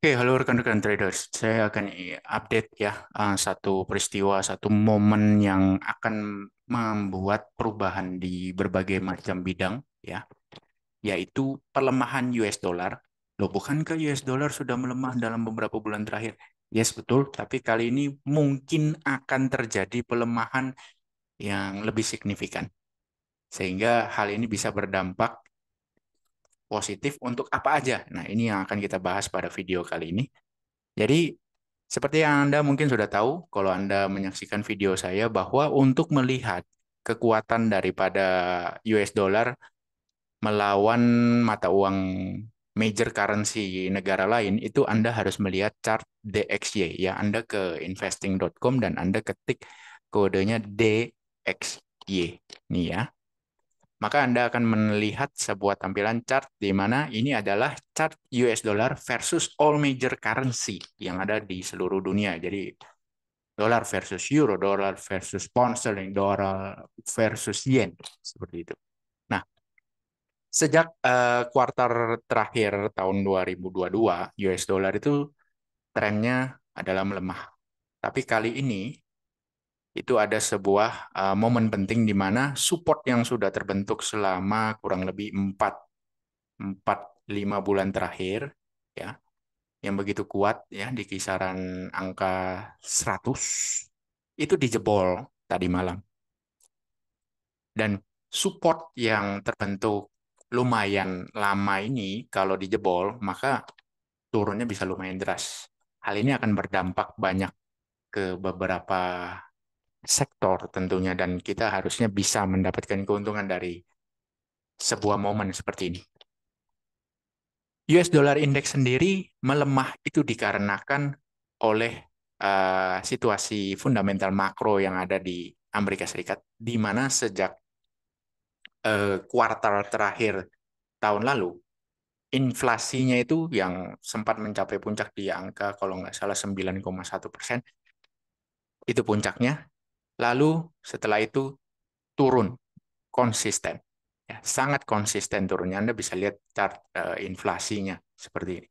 Oke, halo rekan-rekan traders. Saya akan update ya eh, satu peristiwa, satu momen yang akan membuat perubahan di berbagai macam bidang ya, yaitu pelemahan US dollar. Loh, ke US dollar sudah melemah dalam beberapa bulan terakhir? Yes, betul, tapi kali ini mungkin akan terjadi pelemahan yang lebih signifikan. Sehingga hal ini bisa berdampak positif untuk apa aja. Nah, ini yang akan kita bahas pada video kali ini. Jadi, seperti yang Anda mungkin sudah tahu, kalau Anda menyaksikan video saya, bahwa untuk melihat kekuatan daripada US dollar melawan mata uang major currency negara lain, itu Anda harus melihat chart DXY. Ya, Anda ke investing.com dan Anda ketik kodenya DXY. Nih ya maka Anda akan melihat sebuah tampilan chart di mana ini adalah chart US dollar versus all major currency yang ada di seluruh dunia. Jadi dollar versus euro, dollar versus pound sterling, dollar versus yen seperti itu. Nah, sejak uh, kuartal terakhir tahun 2022, US dollar itu trennya adalah melemah. Tapi kali ini itu ada sebuah uh, momen penting di mana support yang sudah terbentuk selama kurang lebih 4 4 5 bulan terakhir ya yang begitu kuat ya di kisaran angka 100 itu dijebol tadi malam. Dan support yang terbentuk lumayan lama ini kalau dijebol maka turunnya bisa lumayan deras. Hal ini akan berdampak banyak ke beberapa sektor tentunya dan kita harusnya bisa mendapatkan keuntungan dari sebuah momen seperti ini. US dollar index sendiri melemah itu dikarenakan oleh uh, situasi fundamental makro yang ada di Amerika Serikat di mana sejak uh, kuartal terakhir tahun lalu inflasinya itu yang sempat mencapai puncak di angka kalau nggak salah 9,1 persen itu puncaknya lalu setelah itu turun konsisten. Ya, sangat konsisten turunnya. Anda bisa lihat chart uh, inflasinya seperti ini.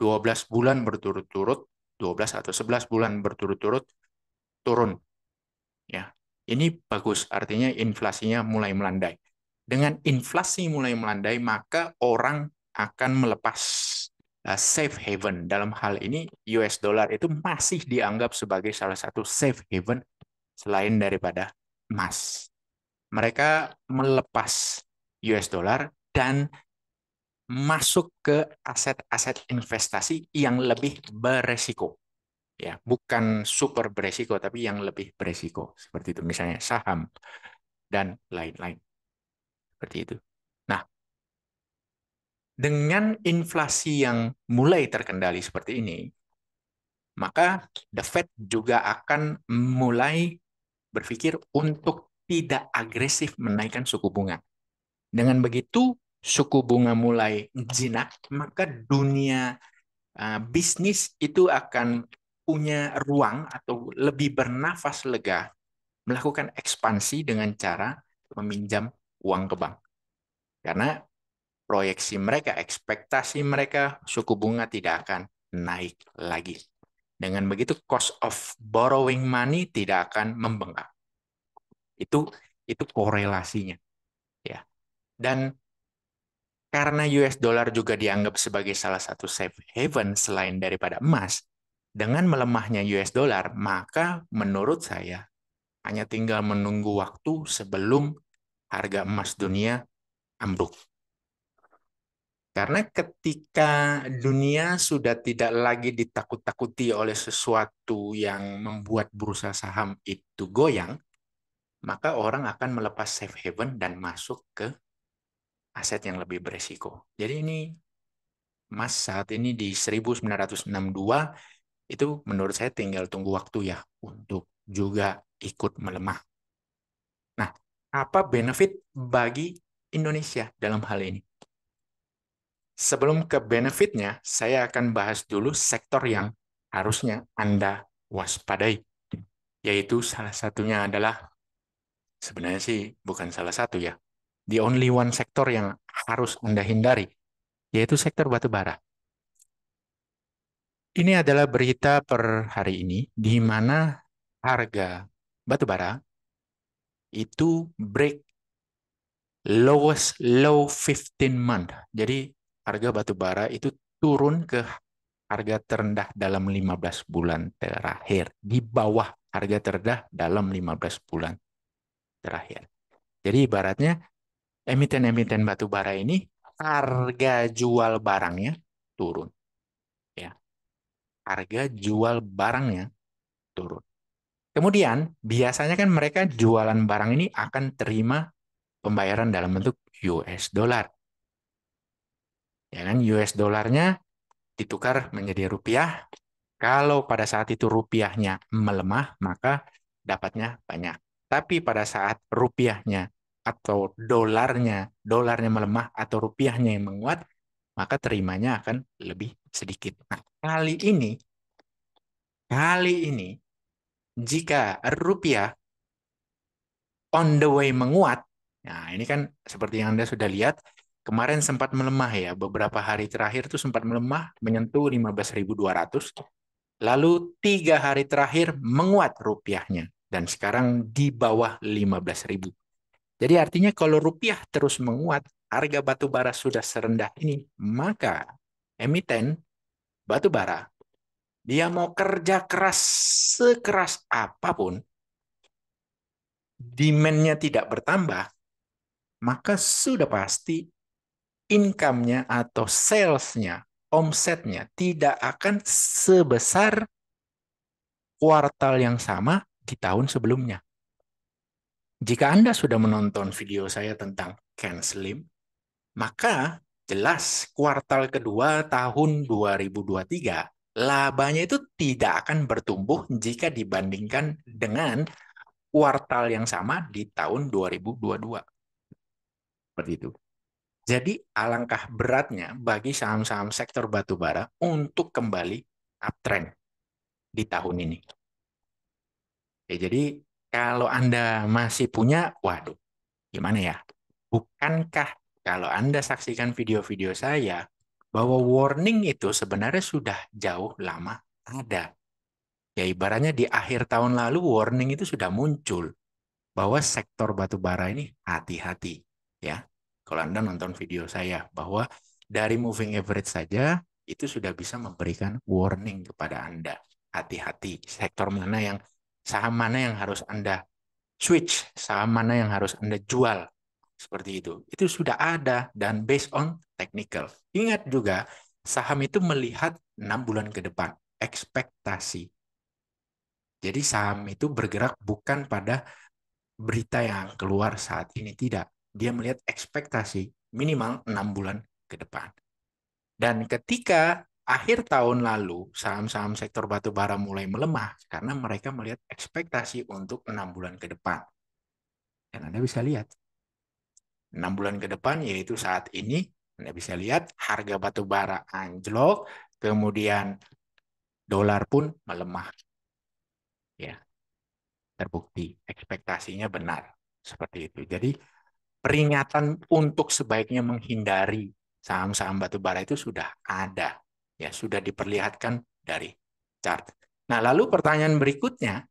12 bulan berturut-turut, 12 atau 11 bulan berturut-turut turun. Ya. Ini bagus, artinya inflasinya mulai melandai. Dengan inflasi mulai melandai, maka orang akan melepas eh, safe haven. Dalam hal ini US dollar itu masih dianggap sebagai salah satu safe haven selain daripada emas. Mereka melepas US dollar dan masuk ke aset-aset investasi yang lebih beresiko. Ya, bukan super beresiko tapi yang lebih beresiko seperti itu misalnya saham dan lain-lain. Seperti itu. Nah, dengan inflasi yang mulai terkendali seperti ini, maka The Fed juga akan mulai berpikir untuk tidak agresif menaikkan suku bunga. Dengan begitu, suku bunga mulai jinak, maka dunia uh, bisnis itu akan punya ruang atau lebih bernafas lega melakukan ekspansi dengan cara meminjam uang ke bank. Karena proyeksi mereka, ekspektasi mereka, suku bunga tidak akan naik lagi. Dengan begitu cost of borrowing money tidak akan membengkak. Itu itu korelasinya. Ya. Dan karena US dollar juga dianggap sebagai salah satu safe haven selain daripada emas, dengan melemahnya US dollar, maka menurut saya hanya tinggal menunggu waktu sebelum harga emas dunia ambruk. Karena ketika dunia sudah tidak lagi ditakut-takuti oleh sesuatu yang membuat bursa saham itu goyang, maka orang akan melepas safe haven dan masuk ke aset yang lebih beresiko. Jadi ini Mas saat ini di 1962 itu menurut saya tinggal tunggu waktu ya untuk juga ikut melemah. Nah, apa benefit bagi Indonesia dalam hal ini? Sebelum ke benefitnya, saya akan bahas dulu sektor yang harusnya Anda waspadai. Yaitu salah satunya adalah, sebenarnya sih bukan salah satu ya, the only one sektor yang harus Anda hindari, yaitu sektor batubara. Ini adalah berita per hari ini, di mana harga batubara itu break lowest low 15 month. Jadi harga batu bara itu turun ke harga terendah dalam 15 bulan terakhir, di bawah harga terendah dalam 15 bulan terakhir. Jadi ibaratnya emiten-emiten batu bara ini harga jual barangnya turun. Ya. Harga jual barangnya turun. Kemudian biasanya kan mereka jualan barang ini akan terima pembayaran dalam bentuk US dollar ya kan US dolarnya ditukar menjadi rupiah kalau pada saat itu rupiahnya melemah maka dapatnya banyak tapi pada saat rupiahnya atau dolarnya dolarnya melemah atau rupiahnya yang menguat maka terimanya akan lebih sedikit nah kali ini kali ini jika rupiah on the way menguat nah ini kan seperti yang anda sudah lihat kemarin sempat melemah ya, beberapa hari terakhir tuh sempat melemah, menyentuh 15.200, lalu tiga hari terakhir menguat rupiahnya, dan sekarang di bawah 15.000. Jadi artinya kalau rupiah terus menguat, harga batu bara sudah serendah ini, maka emiten batu bara dia mau kerja keras sekeras apapun, demandnya tidak bertambah, maka sudah pasti income-nya atau sales-nya, omsetnya tidak akan sebesar kuartal yang sama di tahun sebelumnya. Jika Anda sudah menonton video saya tentang Ken Slim, maka jelas kuartal kedua tahun 2023 labanya itu tidak akan bertumbuh jika dibandingkan dengan kuartal yang sama di tahun 2022. Seperti itu. Jadi alangkah beratnya bagi saham-saham sektor batubara untuk kembali uptrend di tahun ini. Ya, jadi kalau Anda masih punya, waduh, gimana ya? Bukankah kalau Anda saksikan video-video saya bahwa warning itu sebenarnya sudah jauh lama ada. Ya ibaratnya di akhir tahun lalu warning itu sudah muncul bahwa sektor batubara ini hati-hati ya kalau Anda nonton video saya bahwa dari moving average saja itu sudah bisa memberikan warning kepada Anda. Hati-hati sektor mana yang saham mana yang harus Anda switch, saham mana yang harus Anda jual. Seperti itu. Itu sudah ada dan based on technical. Ingat juga saham itu melihat 6 bulan ke depan, ekspektasi. Jadi saham itu bergerak bukan pada berita yang keluar saat ini tidak, dia melihat ekspektasi minimal enam bulan ke depan. Dan ketika akhir tahun lalu saham-saham sektor batubara mulai melemah karena mereka melihat ekspektasi untuk enam bulan ke depan. Dan Anda bisa lihat, enam bulan ke depan yaitu saat ini Anda bisa lihat harga batubara bara anjlok, kemudian dolar pun melemah. Ya, terbukti ekspektasinya benar seperti itu. Jadi peringatan untuk sebaiknya menghindari saham-saham batubara itu sudah ada, ya sudah diperlihatkan dari chart. Nah, lalu pertanyaan berikutnya,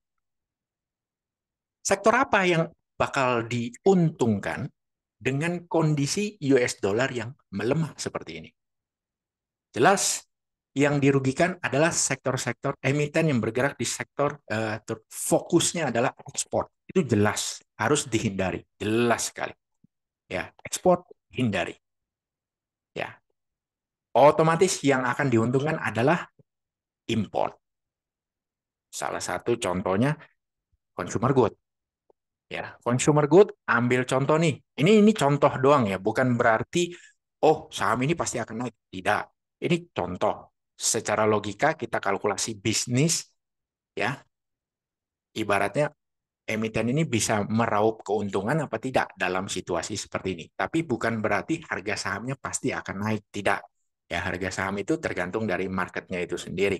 sektor apa yang bakal diuntungkan dengan kondisi US dollar yang melemah seperti ini? Jelas yang dirugikan adalah sektor-sektor emiten yang bergerak di sektor uh, fokusnya adalah ekspor. Itu jelas harus dihindari, jelas sekali. Ya, ekspor hindari. Ya. Otomatis yang akan diuntungkan adalah import. Salah satu contohnya consumer good. Ya, consumer good ambil contoh nih. Ini ini contoh doang ya, bukan berarti oh saham ini pasti akan naik. Tidak. Ini contoh. Secara logika kita kalkulasi bisnis ya. Ibaratnya emiten ini bisa meraup keuntungan apa tidak dalam situasi seperti ini. Tapi bukan berarti harga sahamnya pasti akan naik, tidak. Ya, harga saham itu tergantung dari marketnya itu sendiri.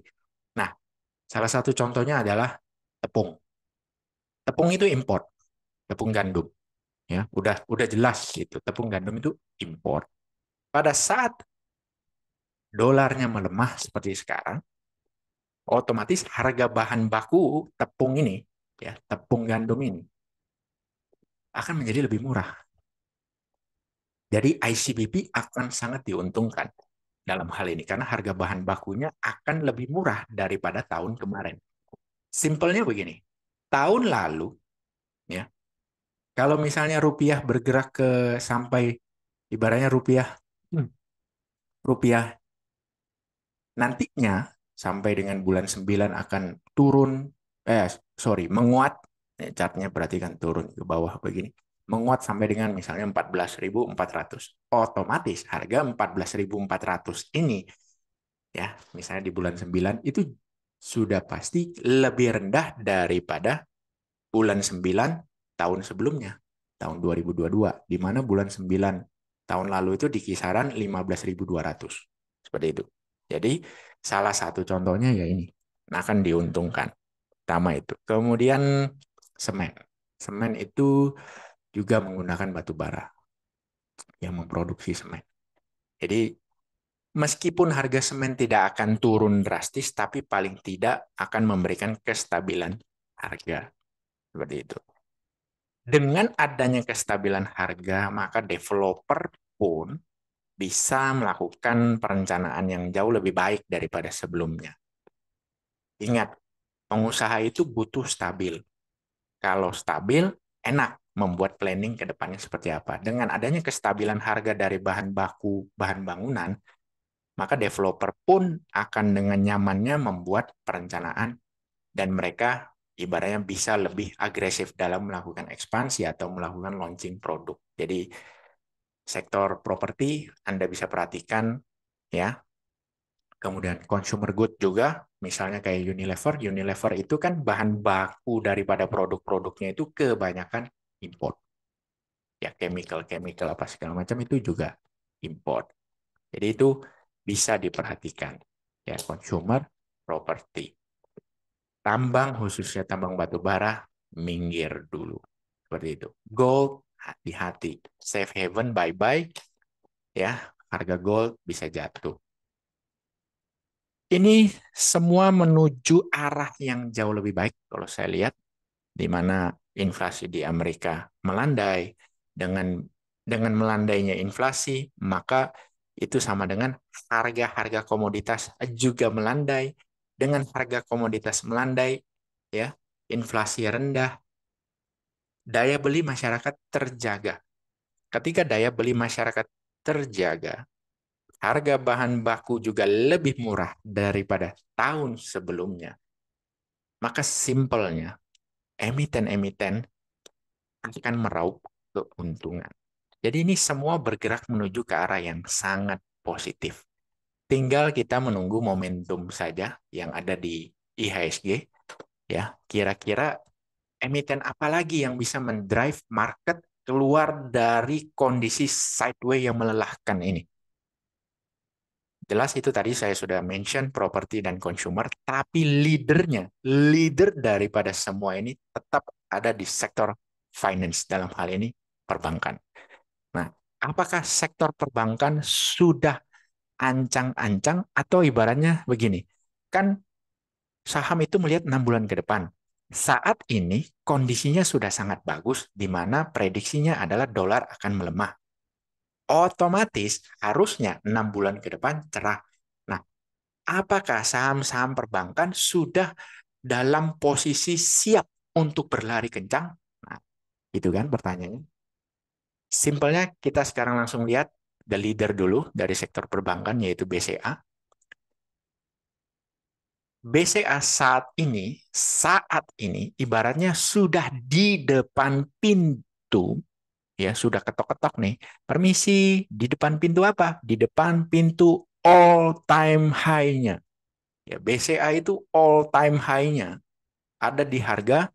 Nah, salah satu contohnya adalah tepung. Tepung itu import, tepung gandum. Ya, udah udah jelas itu. Tepung gandum itu import. Pada saat dolarnya melemah seperti sekarang, otomatis harga bahan baku tepung ini ya tepung gandum ini akan menjadi lebih murah. Jadi ICBP akan sangat diuntungkan dalam hal ini karena harga bahan bakunya akan lebih murah daripada tahun kemarin. Simpelnya begini, tahun lalu ya kalau misalnya rupiah bergerak ke sampai ibaratnya rupiah hmm, rupiah nantinya sampai dengan bulan 9 akan turun eh sorry menguat ya chartnya berarti kan turun ke bawah begini menguat sampai dengan misalnya 14.400 otomatis harga 14.400 ini ya misalnya di bulan 9 itu sudah pasti lebih rendah daripada bulan 9 tahun sebelumnya tahun 2022 di mana bulan 9 tahun lalu itu di kisaran 15.200 seperti itu jadi salah satu contohnya ya ini akan nah, diuntungkan Pertama itu. Kemudian semen. Semen itu juga menggunakan batu bara yang memproduksi semen. Jadi meskipun harga semen tidak akan turun drastis, tapi paling tidak akan memberikan kestabilan harga. Seperti itu. Dengan adanya kestabilan harga, maka developer pun bisa melakukan perencanaan yang jauh lebih baik daripada sebelumnya. Ingat, pengusaha itu butuh stabil. Kalau stabil, enak membuat planning ke depannya seperti apa. Dengan adanya kestabilan harga dari bahan baku, bahan bangunan, maka developer pun akan dengan nyamannya membuat perencanaan dan mereka ibaratnya bisa lebih agresif dalam melakukan ekspansi atau melakukan launching produk. Jadi sektor properti Anda bisa perhatikan ya Kemudian consumer good juga, misalnya kayak Unilever. Unilever itu kan bahan baku daripada produk-produknya itu kebanyakan import. Ya, chemical-chemical apa segala macam itu juga import. Jadi itu bisa diperhatikan. Ya, consumer property. Tambang khususnya tambang batu bara minggir dulu. Seperti itu. Gold hati-hati. Safe haven bye-bye. Ya, harga gold bisa jatuh ini semua menuju arah yang jauh lebih baik kalau saya lihat, di mana inflasi di Amerika melandai dengan dengan melandainya inflasi maka itu sama dengan harga-harga komoditas juga melandai dengan harga komoditas melandai ya inflasi rendah daya beli masyarakat terjaga ketika daya beli masyarakat terjaga harga bahan baku juga lebih murah daripada tahun sebelumnya. Maka simpelnya, emiten-emiten akan meraup keuntungan. Jadi ini semua bergerak menuju ke arah yang sangat positif. Tinggal kita menunggu momentum saja yang ada di IHSG. Ya, kira-kira emiten apa lagi yang bisa mendrive market keluar dari kondisi sideways yang melelahkan ini? Jelas itu tadi saya sudah mention properti dan consumer, tapi leadernya, leader daripada semua ini tetap ada di sektor finance dalam hal ini perbankan. Nah, apakah sektor perbankan sudah ancang-ancang atau ibaratnya begini, kan saham itu melihat enam bulan ke depan. Saat ini kondisinya sudah sangat bagus, di mana prediksinya adalah dolar akan melemah otomatis harusnya enam bulan ke depan cerah. Nah, apakah saham-saham perbankan sudah dalam posisi siap untuk berlari kencang? Nah, itu kan pertanyaannya. Simpelnya kita sekarang langsung lihat the leader dulu dari sektor perbankan yaitu BCA. BCA saat ini, saat ini ibaratnya sudah di depan pintu ya sudah ketok-ketok nih. Permisi, di depan pintu apa? Di depan pintu all time high-nya. Ya, BCA itu all time high-nya ada di harga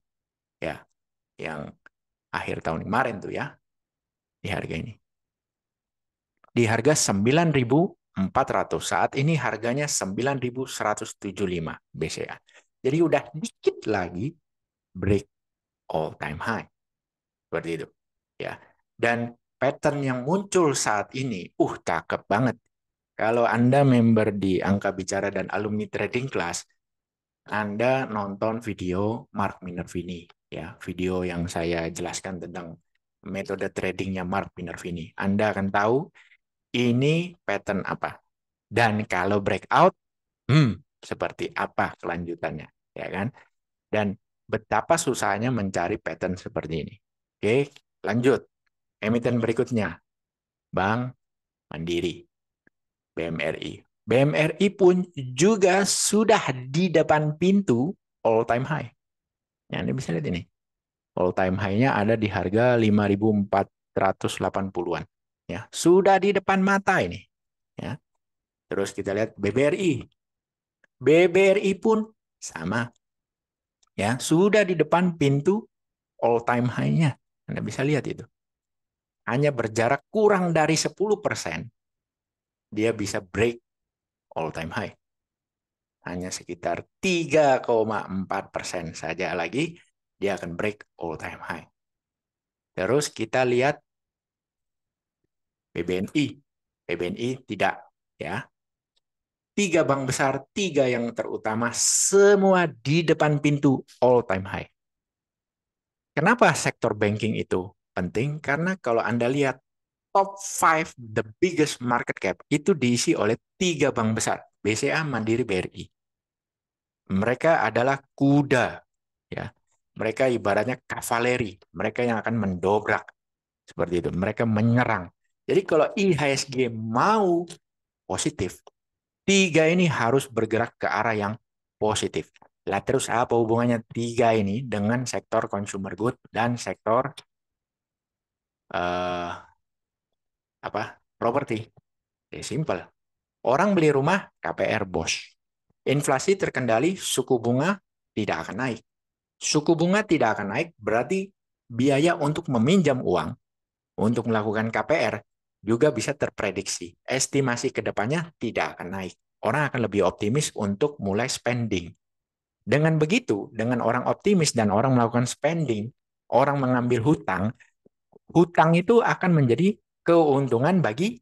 ya yang akhir tahun kemarin tuh ya. Di harga ini. Di harga 9.400. Saat ini harganya 9.175 BCA. Jadi udah dikit lagi break all time high. Seperti itu. Ya. Dan pattern yang muncul saat ini, uh cakep banget. Kalau Anda member di Angka Bicara dan Alumni Trading Class, Anda nonton video Mark Minervini, ya video yang saya jelaskan tentang metode tradingnya Mark Minervini. Anda akan tahu ini pattern apa. Dan kalau breakout, hmm, seperti apa kelanjutannya, ya kan? Dan betapa susahnya mencari pattern seperti ini. Oke, lanjut emiten berikutnya, Bank Mandiri, BMRI. BMRI pun juga sudah di depan pintu all time high. Yang Anda bisa lihat ini. All time high-nya ada di harga 5.480-an. Ya, sudah di depan mata ini. Ya. Terus kita lihat BBRI. BBRI pun sama. Ya, sudah di depan pintu all time high-nya. Anda bisa lihat itu hanya berjarak kurang dari 10%, dia bisa break all time high. Hanya sekitar 3,4% saja lagi, dia akan break all time high. Terus kita lihat BBNI. BBNI tidak ya. Tiga bank besar, tiga yang terutama semua di depan pintu all time high. Kenapa sektor banking itu penting karena kalau Anda lihat top 5 the biggest market cap itu diisi oleh tiga bank besar, BCA, Mandiri, BRI. Mereka adalah kuda, ya. Mereka ibaratnya kavaleri, mereka yang akan mendobrak seperti itu. Mereka menyerang. Jadi kalau IHSG mau positif, tiga ini harus bergerak ke arah yang positif. Lah terus apa hubungannya tiga ini dengan sektor consumer good dan sektor uh, apa properti ya simple orang beli rumah KPR bos inflasi terkendali suku bunga tidak akan naik suku bunga tidak akan naik berarti biaya untuk meminjam uang untuk melakukan KPR juga bisa terprediksi estimasi kedepannya tidak akan naik orang akan lebih optimis untuk mulai spending dengan begitu, dengan orang optimis dan orang melakukan spending, orang mengambil hutang, hutang itu akan menjadi keuntungan bagi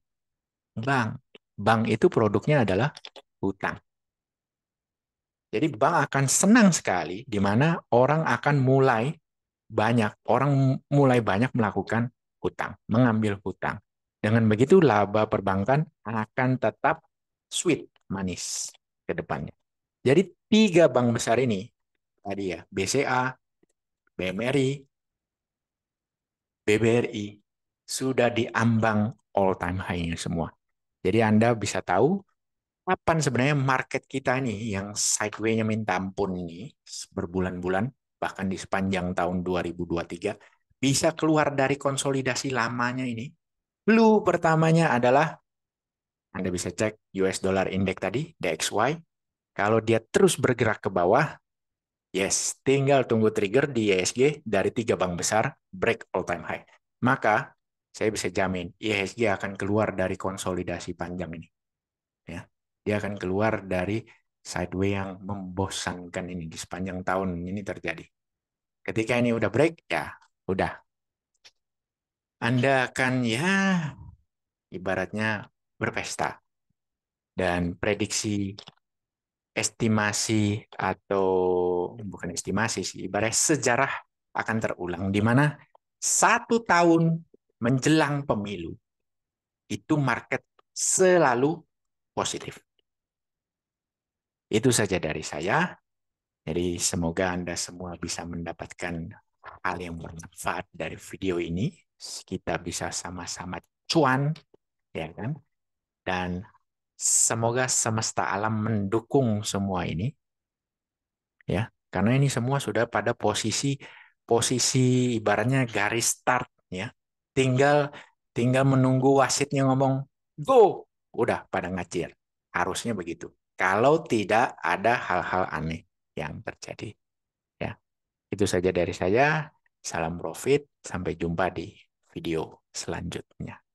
bank. Bank itu produknya adalah hutang. Jadi bank akan senang sekali di mana orang akan mulai banyak orang mulai banyak melakukan hutang, mengambil hutang. Dengan begitu laba perbankan akan tetap sweet, manis ke depannya. Jadi tiga bank besar ini tadi ya, BCA, BMRI, BBRI sudah diambang all time high-nya semua. Jadi Anda bisa tahu kapan sebenarnya market kita nih yang sideways-nya minta ampun ini berbulan-bulan bahkan di sepanjang tahun 2023 bisa keluar dari konsolidasi lamanya ini. Lu pertamanya adalah Anda bisa cek US dollar index tadi DXY kalau dia terus bergerak ke bawah Yes, tinggal tunggu trigger di IHSG e dari tiga bank besar break all time high. Maka saya bisa jamin IHSG e akan keluar dari konsolidasi panjang ini. Ya, dia akan keluar dari sideways yang membosankan ini di sepanjang tahun ini terjadi. Ketika ini udah break, ya udah. Anda akan ya ibaratnya berpesta. Dan prediksi estimasi atau bukan estimasi sih, ibarat sejarah akan terulang di mana satu tahun menjelang pemilu itu market selalu positif. Itu saja dari saya. Jadi semoga Anda semua bisa mendapatkan hal yang bermanfaat dari video ini. Kita bisa sama-sama cuan, ya kan? Dan Semoga semesta alam mendukung semua ini. Ya, karena ini semua sudah pada posisi posisi ibaratnya garis start ya. Tinggal tinggal menunggu wasitnya ngomong go, udah pada ngacir. Harusnya begitu. Kalau tidak ada hal-hal aneh yang terjadi. Ya. Itu saja dari saya. Salam profit, sampai jumpa di video selanjutnya.